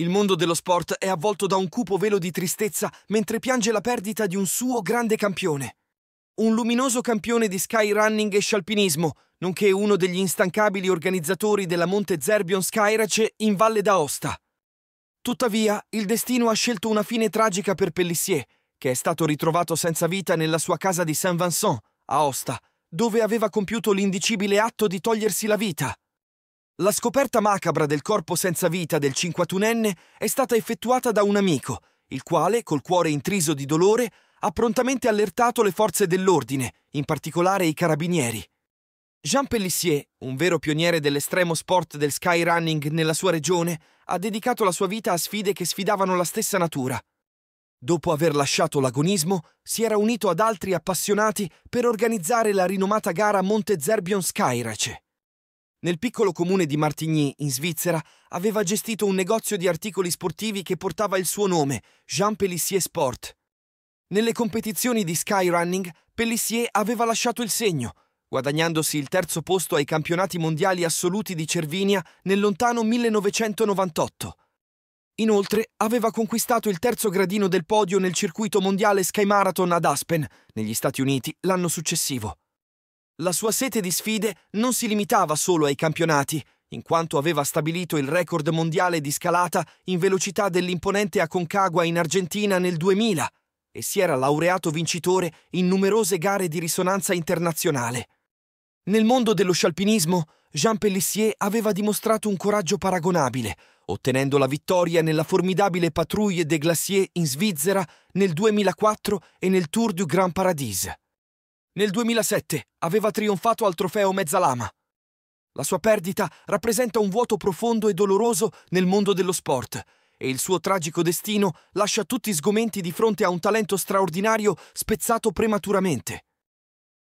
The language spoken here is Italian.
Il mondo dello sport è avvolto da un cupo velo di tristezza mentre piange la perdita di un suo grande campione. Un luminoso campione di sky running e scialpinismo, nonché uno degli instancabili organizzatori della Monte Zerbion Skyrace in Valle d'Aosta. Tuttavia, il destino ha scelto una fine tragica per Pellissier, che è stato ritrovato senza vita nella sua casa di Saint-Vincent, a Aosta, dove aveva compiuto l'indicibile atto di togliersi la vita. La scoperta macabra del corpo senza vita del 51enne è stata effettuata da un amico, il quale, col cuore intriso di dolore, ha prontamente allertato le forze dell'ordine, in particolare i carabinieri. Jean Pellissier, un vero pioniere dell'estremo sport del skyrunning nella sua regione, ha dedicato la sua vita a sfide che sfidavano la stessa natura. Dopo aver lasciato l'agonismo, si era unito ad altri appassionati per organizzare la rinomata gara Monte Zerbion Skyrace. Nel piccolo comune di Martigny, in Svizzera, aveva gestito un negozio di articoli sportivi che portava il suo nome, Jean Pellissier Sport. Nelle competizioni di skyrunning, Pellissier aveva lasciato il segno, guadagnandosi il terzo posto ai campionati mondiali assoluti di Cervinia nel lontano 1998. Inoltre, aveva conquistato il terzo gradino del podio nel circuito mondiale Sky Marathon ad Aspen, negli Stati Uniti, l'anno successivo. La sua sete di sfide non si limitava solo ai campionati, in quanto aveva stabilito il record mondiale di scalata in velocità dell'imponente Aconcagua in Argentina nel 2000 e si era laureato vincitore in numerose gare di risonanza internazionale. Nel mondo dello scialpinismo, Jean Pellissier aveva dimostrato un coraggio paragonabile, ottenendo la vittoria nella formidabile Patrouille des Glaciers in Svizzera nel 2004 e nel Tour du Grand Paradis. Nel 2007 aveva trionfato al trofeo Mezzalama. La sua perdita rappresenta un vuoto profondo e doloroso nel mondo dello sport e il suo tragico destino lascia tutti sgomenti di fronte a un talento straordinario spezzato prematuramente.